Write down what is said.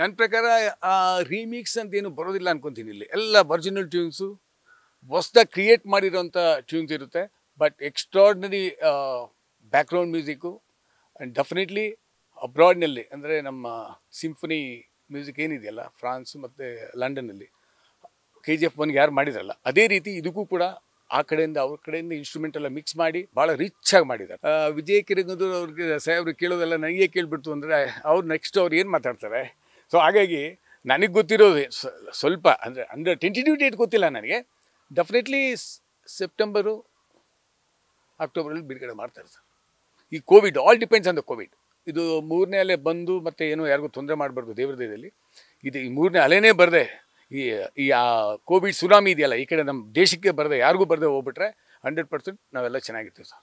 ನನ್ನ ಪ್ರಕಾರ ಆ ರೀಮಿಕ್ಸ್ ಅಂತ ಏನು ಬರೋದಿಲ್ಲ ಅನ್ಕೊಂತೀನಿ ಇಲ್ಲಿ ಎಲ್ಲ ಒರಿಜಿನಲ್ ಟ್ಯೂನ್ಸು ಹೊಸ್ದಾಗಿ ಕ್ರಿಯೇಟ್ ಮಾಡಿರೋಂಥ ಟ್ಯೂನ್ಸ್ ಇರುತ್ತೆ but extraordinary background music and definitely ಅಬ್ರಾಡ್ನಲ್ಲಿ ಅಂದರೆ ನಮ್ಮ ಸಿಂಫನಿ ಮ್ಯೂಸಿಕ್ ಏನಿದೆಯಲ್ಲ ಫ್ರಾನ್ಸ್ ಮತ್ತು ಲಂಡನ್ನಲ್ಲಿ ಕೆ ಜಿ ಎಫ್ ಒನ್ಗೆ ಯಾರು ಮಾಡಿದ್ರಲ್ಲ ಅದೇ ರೀತಿ ಇದಕ್ಕೂ ಕೂಡ ಆ ಕಡೆಯಿಂದ ಅವ್ರ ಕಡೆಯಿಂದ ಇನ್ಸ್ಟ್ರೂಮೆಂಟ್ ಎಲ್ಲ ಮಿಕ್ಸ್ ಮಾಡಿ ಭಾಳ ರಿಚ್ ಆಗಿ ಮಾಡಿದ್ದಾರೆ ವಿಜಯ್ ಕಿರಂಗದೂರು ಅವ್ರಿಗೆ ಸಾಹೇಬ್ರು ಕೇಳೋದೆಲ್ಲ ನನಗೆ ಕೇಳಿಬಿಡ್ತು ಅಂದರೆ ಅವ್ರು ನೆಕ್ಸ್ಟ್ ಅವ್ರು ಏನು ಮಾತಾಡ್ತಾರೆ ಸೊ ಹಾಗಾಗಿ ನನಗೆ ಗೊತ್ತಿರೋದು ಸ್ವಲ್ಪ ಅಂದರೆ ಅಂದರೆ ಟೆಂಟಿಟಿವ್ ಡೇಟ್ ಗೊತ್ತಿಲ್ಲ ನನಗೆ ಡೆಫಿನೆಟ್ಲಿ ಸೆಪ್ಟೆಂಬರು ಅಕ್ಟೋಬರಲ್ಲಿ ಬಿಡುಗಡೆ ಮಾಡ್ತಾರೆ ಸರ್ ಈ Covid all depends on the Covid ಇದು ಮೂರನೇ ಅಲೆ ಬಂದು ಮತ್ತು ಏನೋ ಯಾರಿಗೂ ತೊಂದರೆ ಮಾಡಬಾರ್ದು ದೇವರದೇದಲ್ಲಿ ಇದು ಈ ಮೂರನೇ ಅಲೆನೇ ಬರದೆ ಈ ಈ ಆ ಕೋವಿಡ್ ಸುನಾಮಿ ಇದೆಯಲ್ಲ ಈ ಕಡೆ ನಮ್ಮ ದೇಶಕ್ಕೆ ಬರದೆ ಯಾರಿಗೂ ಬರದೆ ಹೋಗ್ಬಿಟ್ರೆ ಹಂಡ್ರೆಡ್ ಪರ್ಸೆಂಟ್ ನಾವೆಲ್ಲ ಚೆನ್ನಾಗಿರ್ತೀವಿ ಸರ್